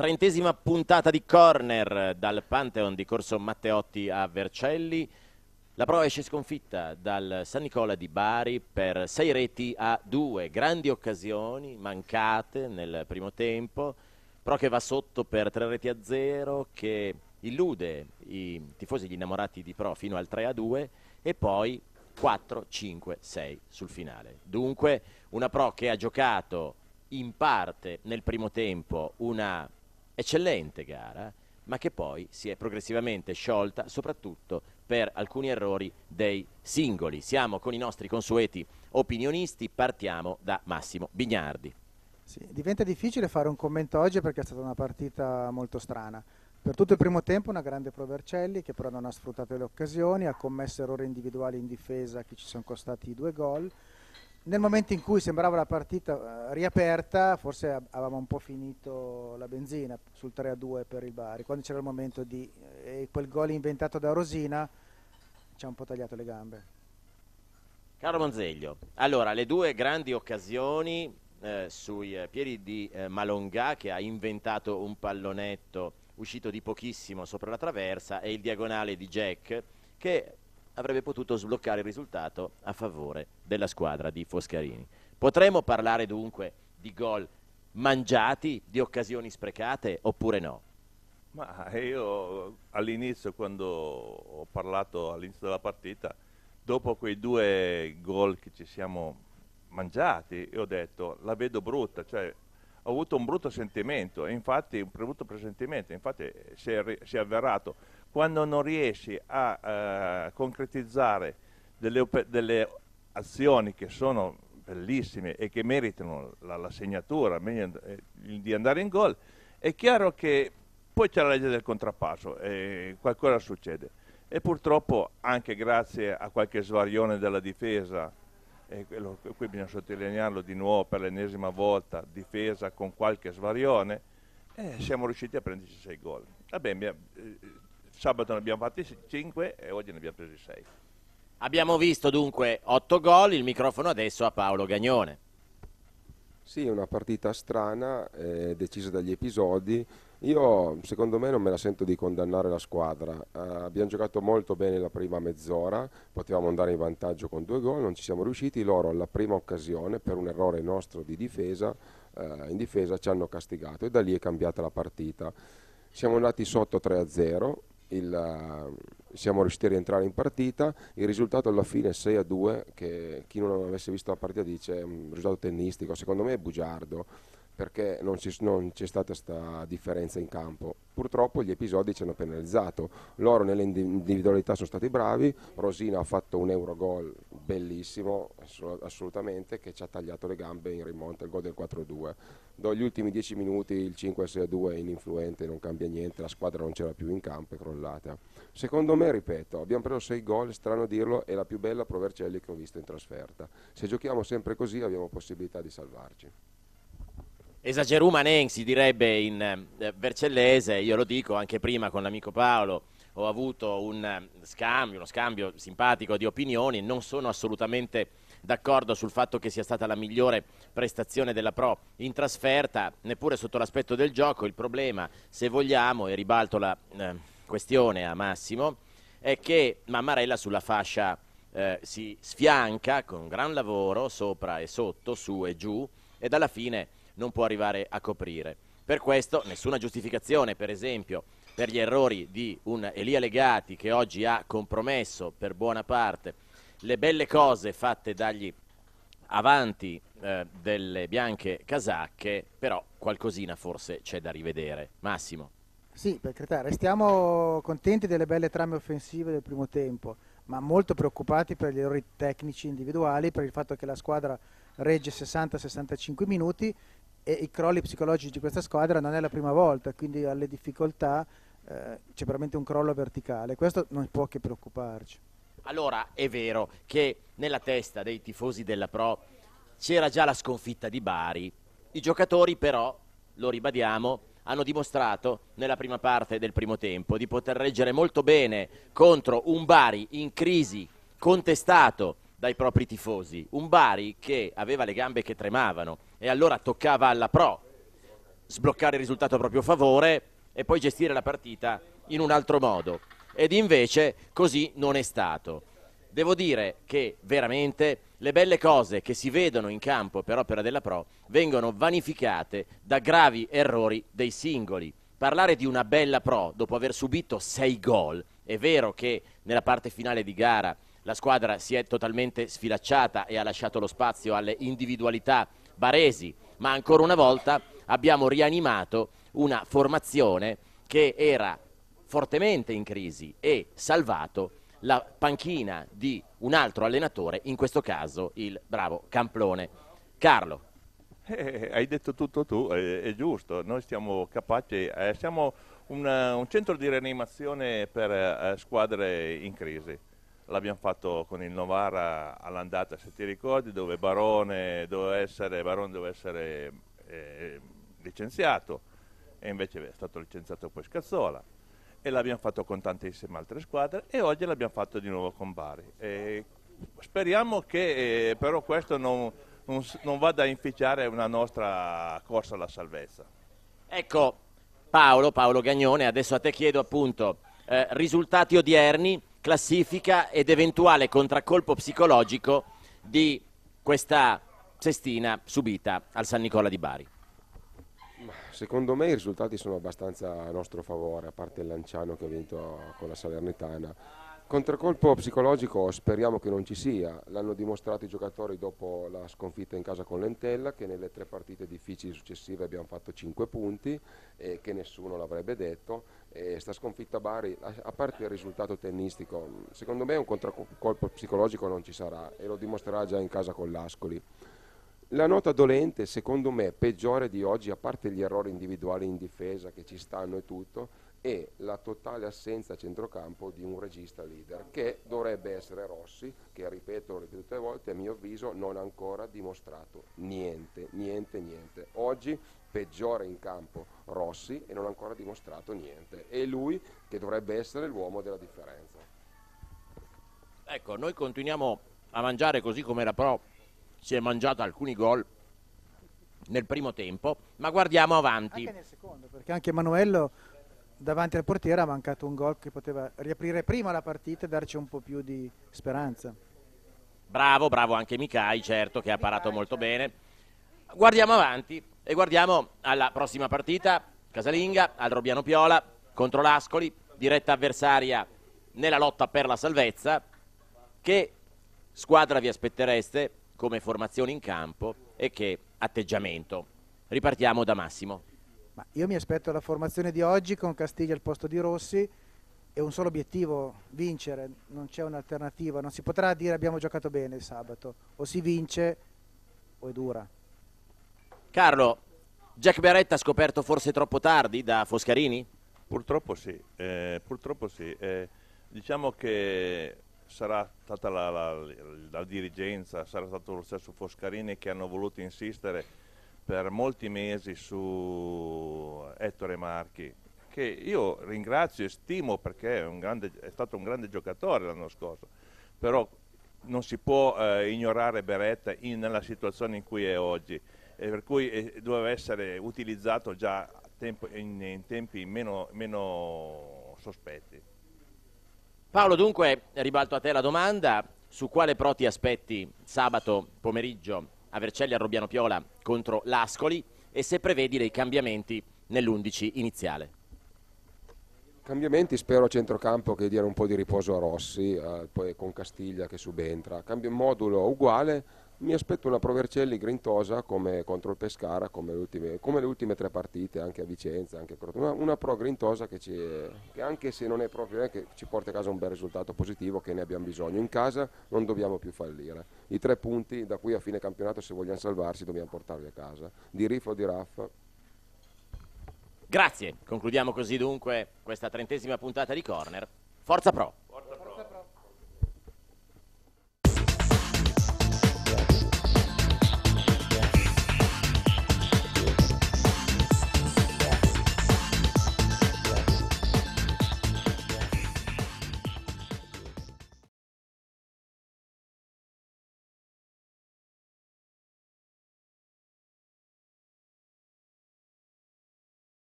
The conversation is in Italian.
Trentesima puntata di Corner dal Pantheon di Corso Matteotti a Vercelli. La prova esce sconfitta dal San Nicola di Bari per sei reti a due. Grandi occasioni mancate nel primo tempo. Pro che va sotto per tre reti a zero, che illude i tifosi gli innamorati di Pro fino al 3 a 2 e poi 4, 5, 6 sul finale. Dunque una Pro che ha giocato in parte nel primo tempo una eccellente gara, ma che poi si è progressivamente sciolta, soprattutto per alcuni errori dei singoli. Siamo con i nostri consueti opinionisti, partiamo da Massimo Bignardi. Sì, diventa difficile fare un commento oggi perché è stata una partita molto strana. Per tutto il primo tempo una grande Provercelli che però non ha sfruttato le occasioni, ha commesso errori individuali in difesa che ci sono costati due gol nel momento in cui sembrava la partita eh, riaperta, forse avevamo un po' finito la benzina sul 3-2 per il Bari, quando c'era il momento di eh, quel gol inventato da Rosina ci ha un po' tagliato le gambe. Caro Monzeglio, allora le due grandi occasioni eh, sui piedi di eh, Malonga che ha inventato un pallonetto uscito di pochissimo sopra la traversa e il diagonale di Jack che avrebbe potuto sbloccare il risultato a favore della squadra di Foscarini. Potremmo parlare dunque di gol mangiati, di occasioni sprecate oppure no? Ma io all'inizio, quando ho parlato all'inizio della partita, dopo quei due gol che ci siamo mangiati, io ho detto la vedo brutta, cioè ho avuto un brutto sentimento, infatti un brutto presentimento, infatti si è, si è avverato quando non riesci a eh, concretizzare delle, delle, azioni che sono bellissime e che meritano la, la segnatura, meglio eh, di andare in gol, è chiaro che poi c'è la legge del contrappasso e qualcosa succede. E purtroppo anche grazie a qualche svarione della difesa, e quello, qui bisogna sottolinearlo di nuovo per l'ennesima volta, difesa con qualche svarione, eh, siamo riusciti a prenderci 6 gol. Vabbè, Sabato ne abbiamo fatti 5 e oggi ne abbiamo presi 6. Abbiamo visto dunque 8 gol, il microfono adesso a Paolo Gagnone. Sì, una partita strana, eh, decisa dagli episodi. Io secondo me non me la sento di condannare la squadra. Eh, abbiamo giocato molto bene la prima mezz'ora, potevamo andare in vantaggio con due gol, non ci siamo riusciti. Loro alla prima occasione, per un errore nostro di difesa, eh, in difesa ci hanno castigato e da lì è cambiata la partita. Siamo andati sotto 3-0, il, eh, siamo riusciti a rientrare in partita, il risultato alla fine 6 a 2, che chi non avesse visto la partita dice è mm, un risultato tennistico, secondo me è bugiardo perché non, ci, non c'è stata questa differenza in campo. Purtroppo gli episodi ci hanno penalizzato, loro nelle individualità sono stati bravi, Rosina ha fatto un Eurogol bellissimo, assolutamente, che ci ha tagliato le gambe in rimonta, il gol del 4-2. Dagli ultimi 10 minuti il 5-6-2 è ininfluente, non cambia niente, la squadra non c'era più in campo, è crollata. Secondo me, ripeto, abbiamo preso 6 gol, strano dirlo, è la più bella Provercelli che ho visto in trasferta. Se giochiamo sempre così abbiamo possibilità di salvarci. Esageruma Nensi direbbe in eh, vercellese, io lo dico anche prima con l'amico Paolo, ho avuto un eh, scambio, uno scambio simpatico di opinioni, non sono assolutamente d'accordo sul fatto che sia stata la migliore prestazione della Pro in trasferta, neppure sotto l'aspetto del gioco, il problema se vogliamo, e ribalto la eh, questione a Massimo, è che Mammarella sulla fascia eh, si sfianca con gran lavoro sopra e sotto, su e giù, ed alla fine non può arrivare a coprire. Per questo nessuna giustificazione, per esempio, per gli errori di un Elia Legati che oggi ha compromesso per buona parte le belle cose fatte dagli avanti eh, delle bianche casacche, però qualcosina forse c'è da rivedere. Massimo. Sì, per carità, restiamo contenti delle belle trame offensive del primo tempo, ma molto preoccupati per gli errori tecnici individuali, per il fatto che la squadra regge 60-65 minuti e i crolli psicologici di questa squadra non è la prima volta, quindi alle difficoltà eh, c'è veramente un crollo verticale. Questo non può che preoccuparci. Allora è vero che nella testa dei tifosi della Pro c'era già la sconfitta di Bari. I giocatori però, lo ribadiamo, hanno dimostrato nella prima parte del primo tempo di poter reggere molto bene contro un Bari in crisi, contestato dai propri tifosi. Un Bari che aveva le gambe che tremavano e allora toccava alla Pro sbloccare il risultato a proprio favore e poi gestire la partita in un altro modo. Ed invece così non è stato. Devo dire che veramente le belle cose che si vedono in campo per opera della Pro vengono vanificate da gravi errori dei singoli. Parlare di una bella Pro dopo aver subito 6 gol, è vero che nella parte finale di gara la squadra si è totalmente sfilacciata e ha lasciato lo spazio alle individualità baresi, ma ancora una volta abbiamo rianimato una formazione che era fortemente in crisi e salvato la panchina di un altro allenatore, in questo caso il bravo Camplone. Carlo. Eh, hai detto tutto tu, è, è giusto, noi siamo capaci, eh, siamo una, un centro di rianimazione per eh, squadre in crisi l'abbiamo fatto con il Novara all'andata, se ti ricordi, dove Barone doveva essere, Barone doveva essere eh, licenziato e invece è stato licenziato poi Scazzola e l'abbiamo fatto con tantissime altre squadre e oggi l'abbiamo fatto di nuovo con Bari. E speriamo che eh, però questo non, non, non vada a inficiare una nostra corsa alla salvezza. Ecco Paolo, Paolo Gagnone, adesso a te chiedo appunto eh, risultati odierni classifica ed eventuale contraccolpo psicologico di questa cestina subita al San Nicola di Bari. Secondo me i risultati sono abbastanza a nostro favore, a parte il Lanciano che ha vinto con la Salernitana Contraccolpo psicologico speriamo che non ci sia, l'hanno dimostrato i giocatori dopo la sconfitta in casa con l'Entella che nelle tre partite difficili successive abbiamo fatto 5 punti e che nessuno l'avrebbe detto e sta sconfitta a Bari, a parte il risultato tennistico, secondo me un contraccolpo psicologico non ci sarà e lo dimostrerà già in casa con l'Ascoli. La nota dolente, secondo me, peggiore di oggi, a parte gli errori individuali in difesa che ci stanno e tutto, e la totale assenza a centrocampo di un regista leader che dovrebbe essere Rossi che ripeto ripetute volte a mio avviso non ha ancora dimostrato niente niente niente oggi peggiore in campo Rossi e non ha ancora dimostrato niente è lui che dovrebbe essere l'uomo della differenza ecco noi continuiamo a mangiare così come era però si è mangiato alcuni gol nel primo tempo ma guardiamo avanti anche nel secondo perché anche Manuello davanti al portiere ha mancato un gol che poteva riaprire prima la partita e darci un po' più di speranza. Bravo, bravo anche Micai, certo, che ha parato molto certo. bene. Guardiamo avanti e guardiamo alla prossima partita, casalinga, al Robiano Piola contro l'Ascoli, diretta avversaria nella lotta per la salvezza. Che squadra vi aspettereste come formazione in campo e che atteggiamento? Ripartiamo da Massimo. Ma io mi aspetto la formazione di oggi con Castiglia al posto di Rossi e un solo obiettivo, vincere, non c'è un'alternativa, non si potrà dire abbiamo giocato bene il sabato, o si vince o è dura. Carlo, Jack Beretta ha scoperto forse troppo tardi da Foscarini? Purtroppo sì, eh, purtroppo sì. Eh, diciamo che sarà stata la, la, la, la dirigenza, sarà stato lo stesso Foscarini che hanno voluto insistere per molti mesi su Ettore Marchi, che io ringrazio e stimo perché è, un grande, è stato un grande giocatore l'anno scorso, però non si può eh, ignorare Beretta in, nella situazione in cui è oggi, eh, per cui eh, doveva essere utilizzato già tempo, in, in, tempi meno, meno sospetti. Paolo, dunque, ribalto a te la domanda, su quale pro ti aspetti sabato pomeriggio a Vercelli a Robbiano Piola contro l'Ascoli e se prevedi dei cambiamenti nell'11 iniziale. Cambiamenti spero a centrocampo che diano un po' di riposo a Rossi, eh, poi con Castiglia che subentra. Cambio modulo uguale, mi aspetto una Provercelli grintosa come contro il Pescara, come le, ultime, come le ultime, tre partite, anche a Vicenza, anche a Crotone, una, Pro grintosa che, ci, che anche se non è proprio, eh, ci porta a casa un bel risultato positivo che ne abbiamo bisogno. In casa non dobbiamo più fallire. I tre punti da qui a fine campionato, se vogliamo salvarsi, dobbiamo portarli a casa. Di Rifo, o di Raffa. Grazie, concludiamo così dunque questa trentesima puntata di Corner. Forza Pro!